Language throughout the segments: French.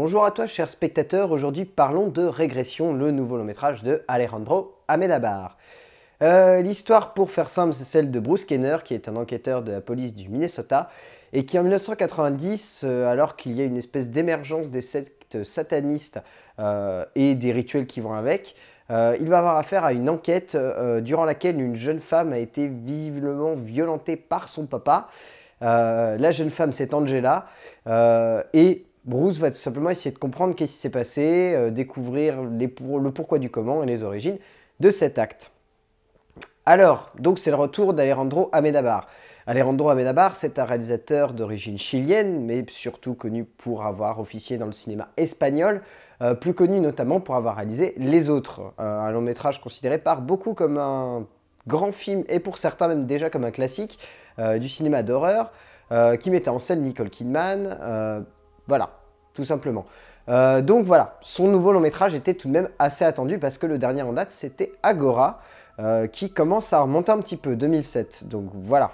Bonjour à toi chers spectateurs, aujourd'hui parlons de Régression, le nouveau long métrage de Alejandro Amenabar. Euh, l'histoire pour faire simple c'est celle de Bruce Kenner qui est un enquêteur de la police du Minnesota et qui en 1990, euh, alors qu'il y a une espèce d'émergence des sectes satanistes euh, et des rituels qui vont avec, il va avoir affaire à une enquête durant laquelle une jeune femme a été visiblement violentée par son papa. la jeune femme c'est Angela et Bruce va tout simplement essayer de comprendre qu'est-ce qui s'est passé, euh, découvrir le pourquoi du comment et les origines de cet acte. Alors, donc c'est le retour d'Alejandro Amenabar. Alejandro Amenabar, c'est un réalisateur d'origine chilienne, mais surtout connu pour avoir officié dans le cinéma espagnol, euh, plus connu notamment pour avoir réalisé Les Autres, un long métrage considéré par beaucoup comme un grand film et pour certains même déjà comme un classique euh, du cinéma d'horreur, qui mettait en scène Nicole Kidman. voilà, tout simplement. Euh, donc voilà, son nouveau long métrage était tout de même assez attendu parce que le dernier en date c'était Agora, euh, qui commence à remonter un petit peu, 2007. Donc voilà,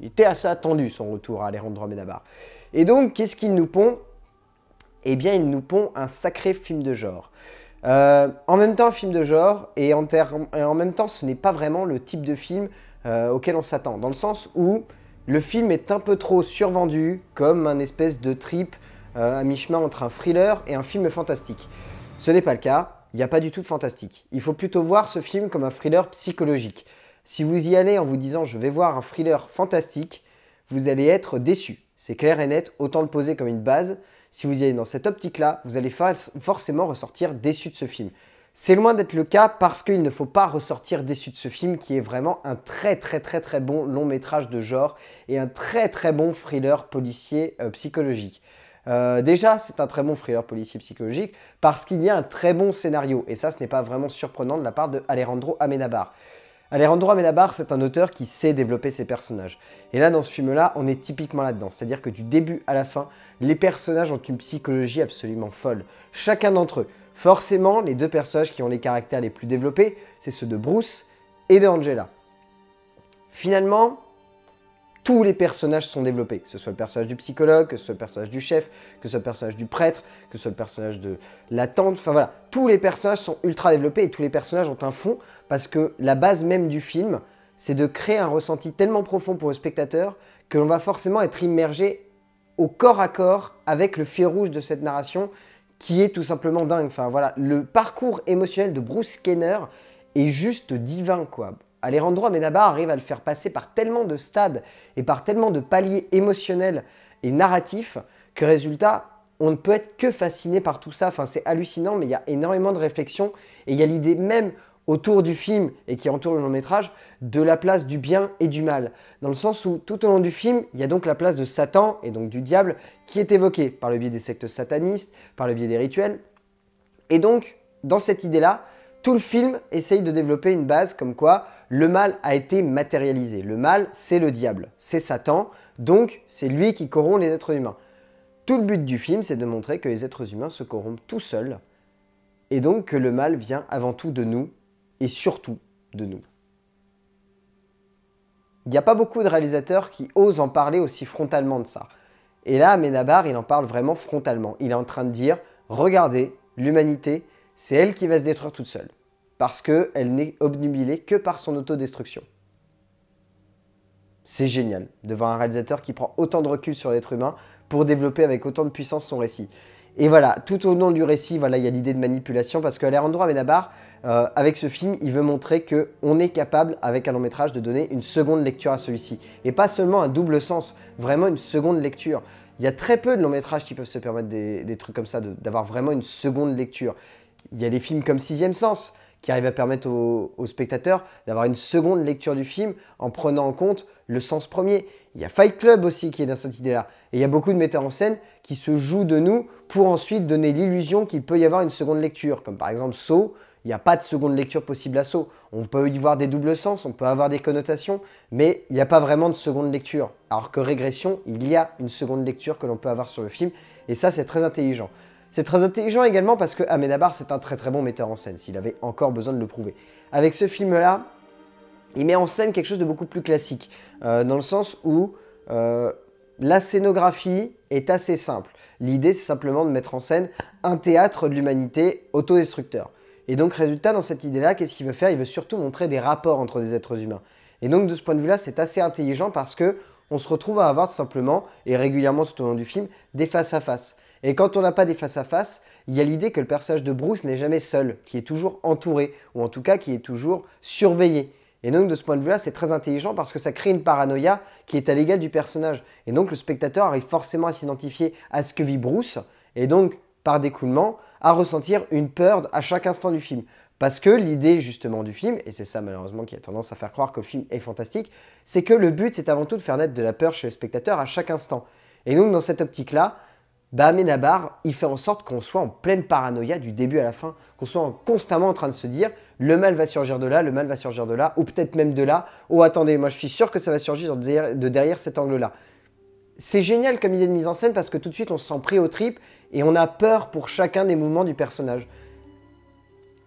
il était assez attendu son retour à Alejandro d'abord. Et donc qu'est-ce qu'il nous pond Eh bien il nous pond un sacré film de genre. Euh, en même temps un film de genre et en, et en même temps ce n'est pas vraiment le type de film auquel on s'attend, dans le sens où le film est un peu trop survendu comme un espèce de trip un euh, mi-chemin entre un thriller et un film fantastique. Ce n'est pas le cas, il n'y a pas du tout de fantastique. Il faut plutôt voir ce film comme un thriller psychologique. Si vous y allez en vous disant je vais voir un thriller fantastique, vous allez être déçu. C'est clair et net, autant le poser comme une base. Si vous y allez dans cette optique-là, vous allez forcément ressortir déçu de ce film. C'est loin d'être le cas parce qu'il ne faut pas ressortir déçu de ce film qui est vraiment un très très très très bon long métrage de genre et un très très bon thriller policier euh, psychologique. Euh, déjà, c'est un très bon thriller policier psychologique parce qu'il y a un très bon scénario. Et ça, ce n'est pas vraiment surprenant de la part de Alejandro Amenabar. Alejandro Amenabar, c'est un auteur qui sait développer ses personnages. Et là, dans ce film-là, on est typiquement là-dedans. C'est-à-dire que du début à la fin, les personnages ont une psychologie absolument folle. Chacun d'entre eux. Forcément, les deux personnages qui ont les caractères les plus développés, c'est ceux de Bruce et de Angela. Finalement, tous les personnages sont développés, que ce soit le personnage du psychologue, que ce soit le personnage du chef, que ce soit le personnage du prêtre, que ce soit le personnage de la tante, enfin voilà, tous les personnages sont ultra développés et tous les personnages ont un fond parce que la base même du film, c'est de créer un ressenti tellement profond pour le spectateur que l'on va forcément être immergé au corps à corps avec le fil rouge de cette narration qui est tout simplement dingue. Enfin voilà, le parcours émotionnel de Bruce Kenner est juste divin quoi à les rendre mais Nabar arrive à le faire passer par tellement de stades et par tellement de paliers émotionnels et narratifs que résultat, on ne peut être que fasciné par tout ça. Enfin, c'est hallucinant, mais il y a énormément de réflexions et il y a l'idée même autour du film et qui entoure le long métrage de la place du bien et du mal. Dans le sens où tout au long du film, il y a donc la place de Satan et donc du diable qui est évoquée par le biais des sectes satanistes, par le biais des rituels. Et donc, dans cette idée-là, tout le film essaye de développer une base comme quoi le mal a été matérialisé. Le mal, c'est le diable, c'est Satan, donc c'est lui qui corrompt les êtres humains. Tout le but du film, c'est de montrer que les êtres humains se corrompent tout seuls, et donc que le mal vient avant tout de nous, et surtout de nous. Il n'y a pas beaucoup de réalisateurs qui osent en parler aussi frontalement de ça. Et là, Ménabar, il en parle vraiment frontalement. Il est en train de dire, regardez, l'humanité, c'est elle qui va se détruire toute seule parce qu'elle n'est obnubilée que par son autodestruction. C'est génial de voir un réalisateur qui prend autant de recul sur l'être humain pour développer avec autant de puissance son récit. Et voilà, tout au long du récit, il y a l'idée de manipulation parce l'air Amenabar, euh, avec ce film, il veut montrer qu'on est capable, avec un long métrage, de donner une seconde lecture à celui-ci. Et pas seulement un double sens, vraiment une seconde lecture. Il y a très peu de long métrages qui peuvent se permettre des, des trucs comme ça, d'avoir vraiment une seconde lecture. Il y a des films comme Sixième Sens, qui arrive à permettre aux, spectateurs d'avoir une seconde lecture du film en prenant en compte le sens premier. Il y a Fight Club aussi qui est dans cette idée-là. Et il y a beaucoup de metteurs en scène qui se jouent de nous pour ensuite donner l'illusion qu'il peut y avoir une seconde lecture, comme par exemple Saw, il n'y a pas de seconde lecture possible à saut. On peut y voir des doubles sens, on peut avoir des connotations, mais il n'y a pas vraiment de seconde lecture. Alors que régression, il y a une seconde lecture que l'on peut avoir sur le film, et ça c'est très intelligent. C'est très intelligent également parce que Abar, c'est un très très bon metteur en scène, s'il avait encore besoin de le prouver. Avec ce film-là, il met en scène quelque chose de beaucoup plus classique, euh, dans le sens où euh, la scénographie est assez simple. L'idée, c'est simplement de mettre en scène un théâtre de l'humanité autodestructeur. Et donc, résultat, dans cette idée-là, qu'est-ce qu'il veut faire Il veut surtout montrer des rapports entre des êtres humains. Et donc, de ce point de vue-là, c'est assez intelligent parce que on se retrouve à avoir simplement, et régulièrement tout au long du film, des face-à-face. face à face et quand on n'a pas des face-à-face, il y a l'idée que le personnage de Bruce n'est jamais seul, qui est toujours entouré, ou en tout cas qui est toujours surveillé. Et donc de ce point de vue-là, c'est très intelligent parce que ça crée une paranoïa qui est à l'égal du personnage. Et donc le spectateur arrive forcément à s'identifier à ce que vit Bruce, et donc par découlement, à ressentir une peur à chaque instant du film. Parce que l'idée justement du film, et c'est ça malheureusement qui a tendance à faire croire que le film est fantastique, c'est que le but c'est avant tout de faire naître de la peur chez le spectateur à chaque instant. Et donc dans cette optique-là, Bahamenabar, il fait en sorte qu'on soit en pleine paranoïa du début à la fin, qu'on soit constamment en train de se dire le mal va surgir de là, le mal va surgir de là, ou peut-être même de là, Oh attendez, moi je suis sûr que ça va surgir de derrière, cet angle-là. C'est génial comme idée de mise en scène parce que tout de suite on se sent pris au tripes et on a peur pour chacun des mouvements du personnage.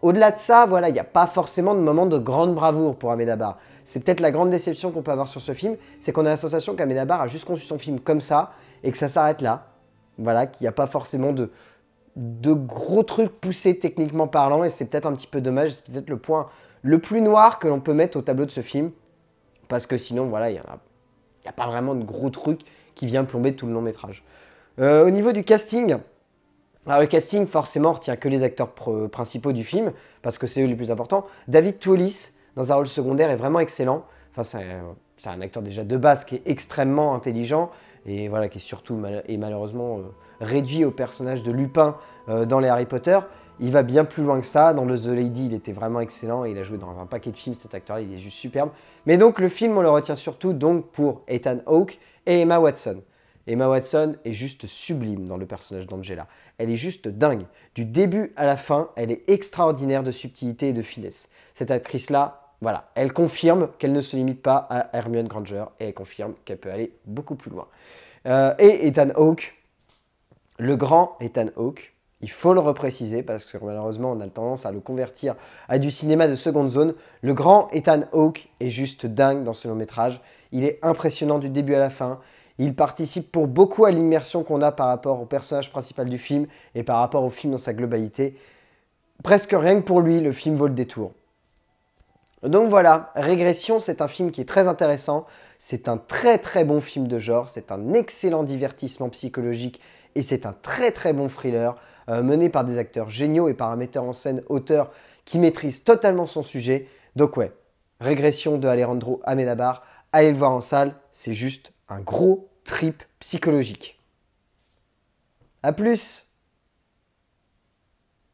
Au-delà de ça, voilà, il n'y a pas forcément de moment de grande bravoure pour Amenabar. C'est peut-être la grande déception qu'on peut avoir sur ce film, c'est qu'on a la sensation qu'Amenabar a juste conçu son film comme ça et que ça s'arrête là voilà, qu'il n'y a pas forcément de, gros trucs poussés techniquement parlant, et c'est peut-être un petit peu dommage, c'est peut-être le point le plus noir que l'on peut mettre au tableau de ce film, parce que sinon, voilà, il n'y a, pas vraiment de gros trucs qui vient plomber tout le long métrage. Euh, au niveau du casting, alors le casting, forcément, retient que les acteurs principaux du film, parce que c'est eux les plus importants. David Toulis, dans un rôle secondaire, est vraiment excellent. Enfin, c'est un acteur déjà de base qui est extrêmement intelligent et voilà, qui est surtout et malheureusement euh, réduit au personnage de Lupin euh, dans les Harry Potter. Il va bien plus loin que ça. Dans le The Lady, il était vraiment excellent. il a joué dans un paquet de films, cet acteur-là, il est juste superbe. Mais donc, le film, on le retient surtout donc pour Ethan Hawke et Emma Watson. Emma Watson est juste sublime dans le personnage d'Angela. Elle est juste dingue. Du début à la fin, elle est extraordinaire de subtilité et de finesse. Cette actrice-là, voilà, elle confirme qu'elle ne se limite pas à Hermione Granger et elle confirme qu'elle peut aller beaucoup plus loin. Euh, et Ethan Hawke, le grand Ethan Hawke, il faut le repréciser parce que malheureusement on a tendance à le convertir à du cinéma de seconde zone. Le grand Ethan Hawke est juste dingue dans ce long métrage. Il est impressionnant du début à la fin. Il participe pour beaucoup à l'immersion qu'on a par rapport au personnage principal du film et par rapport au film dans sa globalité. Presque rien que pour lui, le film vaut le détour. Donc voilà, Régression, c'est un film qui est très intéressant. C'est un très très bon film de genre, c'est un excellent divertissement psychologique et c'est un très très bon thriller euh, mené par des acteurs géniaux et par un metteur en scène auteur qui maîtrise totalement son sujet. Donc ouais, Régression de Alejandro Amenabar, allez le voir en salle, c'est juste un gros trip psychologique. A plus